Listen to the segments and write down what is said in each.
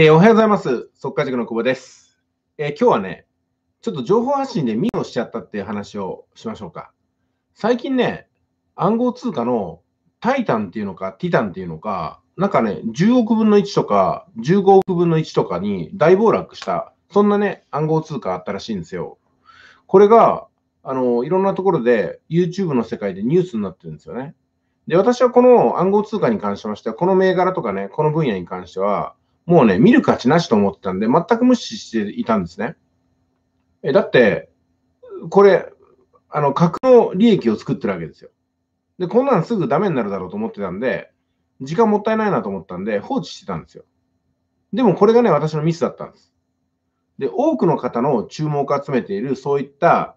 えー、おはようございます。速稼塾の久保です、えー、今日はね、ちょっと情報発信でミーをしちゃったっていう話をしましょうか。最近ね、暗号通貨のタイタンっていうのか、ティタンっていうのか、なんかね、10億分の1とか、15億分の1とかに大暴落した、そんなね、暗号通貨あったらしいんですよ。これが、あの、いろんなところで YouTube の世界でニュースになってるんですよね。で、私はこの暗号通貨に関しましては、この銘柄とかね、この分野に関しては、もうね、見る価値なしと思ってたんで、全く無視していたんですね。えだって、これ、あの、格の利益を作ってるわけですよ。で、こんなんすぐダメになるだろうと思ってたんで、時間もったいないなと思ったんで、放置してたんですよ。でもこれがね、私のミスだったんです。で、多くの方の注目を集めている、そういった、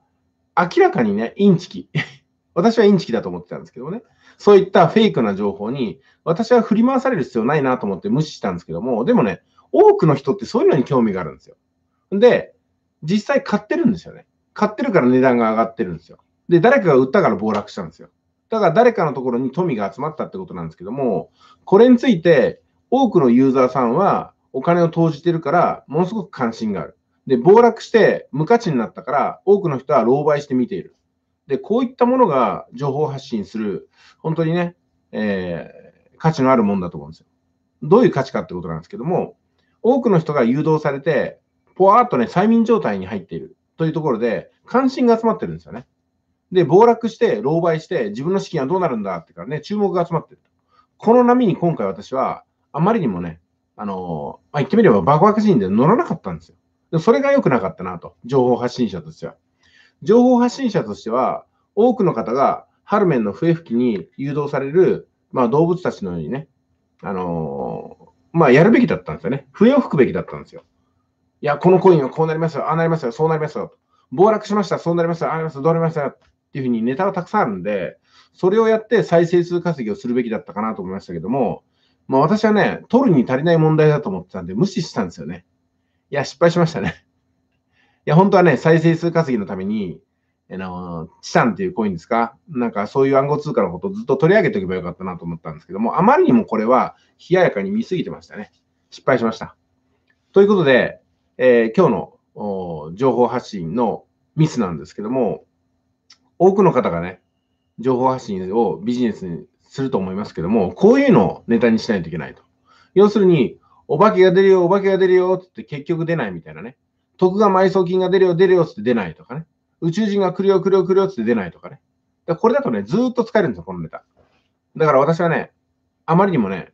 明らかにね、インチキ。私はインチキだと思ってたんですけどね。そういったフェイクな情報に、私は振り回される必要ないなと思って無視したんですけども、でもね、多くの人ってそういうのに興味があるんですよ。で、実際買ってるんですよね。買ってるから値段が上がってるんですよ。で、誰かが売ったから暴落したんですよ。だから誰かのところに富が集まったってことなんですけども、これについて多くのユーザーさんはお金を投じてるから、ものすごく関心がある。で、暴落して無価値になったから、多くの人は狼狽して見ている。で、こういったものが情報発信する、本当にね、えー、価値のあるもんだと思うんですよ。どういう価値かってことなんですけども、多くの人が誘導されて、ぽわーっとね、催眠状態に入っているというところで、関心が集まってるんですよね。で、暴落して、狼狽して、自分の資金はどうなるんだってからね、注目が集まってる。この波に今回私は、あまりにもね、あのー、まあ、言ってみれば爆発バで乗らなかったんですよ。それが良くなかったなと、情報発信者としては。情報発信者としては、多くの方がハルメンの笛吹きに誘導される、まあ、動物たちのようにね、あのー、まあ、やるべきだったんですよね。笛を吹くべきだったんですよ。いや、このコインはこうなりますよ、ああなりますよ、そうなりますよ。暴落しました、そうなりますよ、ああなりますよ、どうなりますよ。っていうふうにネタはたくさんあるんで、それをやって再生数稼ぎをするべきだったかなと思いましたけども、まあ私はね、取るに足りない問題だと思ってたんで無視したんですよね。いや、失敗しましたね。や、本当はね、再生数稼ぎのために、あの、チタンっていうコインですかなんかそういう暗号通貨のことをずっと取り上げておけばよかったなと思ったんですけども、あまりにもこれは冷ややかに見すぎてましたね。失敗しました。ということで、えー、今日の情報発信のミスなんですけども、多くの方がね、情報発信をビジネスにすると思いますけども、こういうのをネタにしないといけないと。要するに、お化けが出るよ、お化けが出るよって結局出ないみたいなね。徳が埋葬金が出るよ、出るよって出ないとかね。宇宙人が来るよ、来るよ、来るよって出ないとかね。だこれだとね、ずっと使えるんですよ、このネタ。だから私はね、あまりにもね、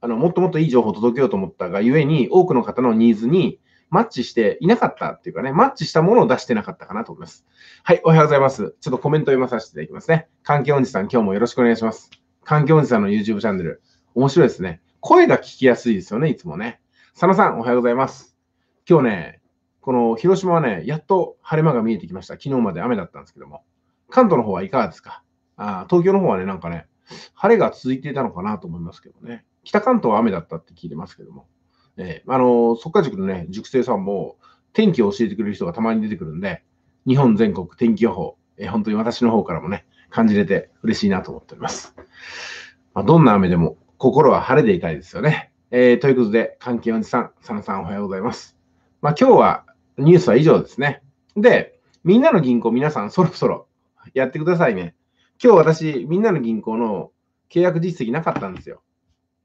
あのもっともっといい情報を届けようと思ったが、ゆえに多くの方のニーズにマッチしていなかったっていうかね、マッチしたものを出してなかったかなと思います。はい、おはようございます。ちょっとコメント読まさせていただきますね。環境おじさん、今日もよろしくお願いします。環境おじさんの YouTube チャンネル、面白いですね。声が聞きやすいですよね、いつもね。佐野さん、おはようございます。今日ね、この広島はね、やっと晴れ間が見えてきました。昨日まで雨だったんですけども。関東の方はいかがですかあ東京の方はね、なんかね、晴れが続いていたのかなと思いますけどね。北関東は雨だったって聞いてますけども。えー、あの、そっか塾のね、塾生さんも、天気を教えてくれる人がたまに出てくるんで、日本全国天気予報、えー、本当に私の方からもね、感じれて嬉しいなと思っております。まあ、どんな雨でも心は晴れでいたいですよね。えー、ということで、関係おじさん、佐野さんおはようございます。まあ、今日はニュースは以上ですね。で、みんなの銀行皆さんそろそろやってくださいね。今日私、みんなの銀行の契約実績なかったんですよ。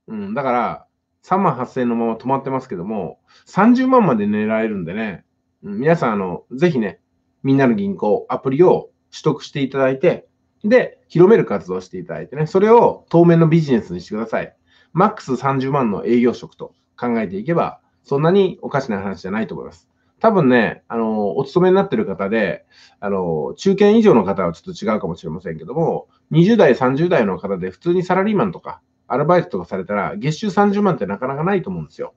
うん、だから、3万8000円のまま止まってますけども、30万まで狙えるんでね、うん、皆さん、あの、ぜひね、みんなの銀行、アプリを取得していただいて、で、広める活動をしていただいてね、それを当面のビジネスにしてください。マックス30万の営業職と考えていけば、そんなにおかしな話じゃないと思います。多分ね、あの、お勤めになってる方で、あの、中堅以上の方はちょっと違うかもしれませんけども、20代、30代の方で普通にサラリーマンとか、アルバイトとかされたら、月収30万ってなかなかないと思うんですよ。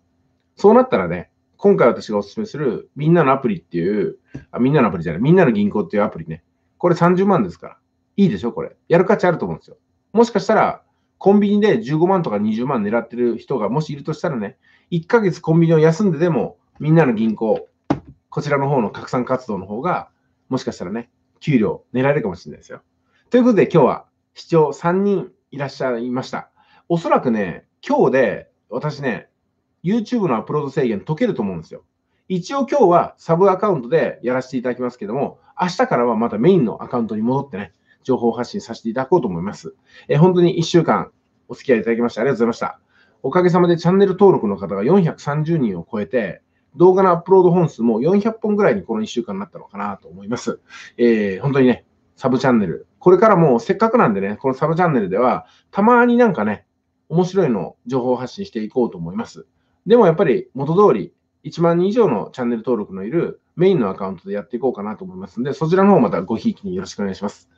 そうなったらね、今回私がお勧めする、みんなのアプリっていう、あ、みんなのアプリじゃない、みんなの銀行っていうアプリね。これ30万ですから。いいでしょ、これ。やる価値あると思うんですよ。もしかしたら、コンビニで15万とか20万狙ってる人がもしいるとしたらね、1ヶ月コンビニを休んででも、みんなの銀行、こちらの方の拡散活動の方が、もしかしたらね、給料狙えるかもしれないですよ。ということで今日は視聴3人いらっしゃいました。おそらくね、今日で私ね、YouTube のアップロード制限解けると思うんですよ。一応今日はサブアカウントでやらせていただきますけども、明日からはまたメインのアカウントに戻ってね、情報発信させていただこうと思います。え本当に1週間お付き合いいただきましてありがとうございました。おかげさまでチャンネル登録の方が430人を超えて、動画のアップロード本数も400本ぐらいにこの1週間になったのかなと思います。えー、本当にね、サブチャンネル。これからもせっかくなんでね、このサブチャンネルでは、たまになんかね、面白いの情報発信していこうと思います。でもやっぱり元通り、1万人以上のチャンネル登録のいるメインのアカウントでやっていこうかなと思いますので、そちらの方またごひいきによろしくお願いします。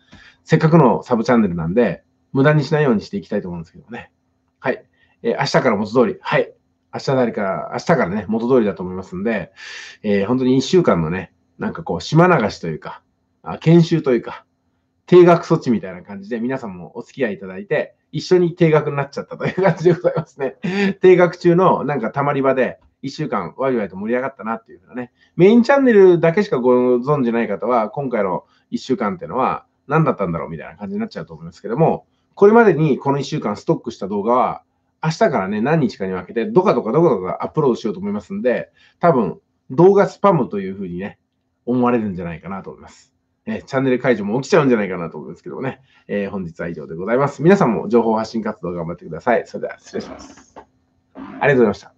せっかくのサブチャンネルなんで、無駄にしないようにしていきたいと思うんですけどね。はい。えー、明日から元通り、はい。明日なりか、明日からね、元通りだと思いますんで、えー、本当に1週間のね、なんかこう、島流しというか、あ研修というか、定額措置みたいな感じで皆さんもお付き合いいただいて、一緒に定額になっちゃったという感じでございますね。定額中のなんかたまり場で、1週間わいわいと盛り上がったなっていうのはなね。メインチャンネルだけしかご存じない方は、今回の一週間っていうのは何だったんだろうみたいな感じになっちゃうと思いますけども、これまでにこの1週間ストックした動画は、明日からね、何日かに分けて、どかどかどかどかアップロードしようと思いますんで、多分、動画スパムというふうにね、思われるんじゃないかなと思います。えチャンネル解除も起きちゃうんじゃないかなと思うんですけどもね、えー、本日は以上でございます。皆さんも情報発信活動頑張ってください。それでは失礼します。ありがとうございました。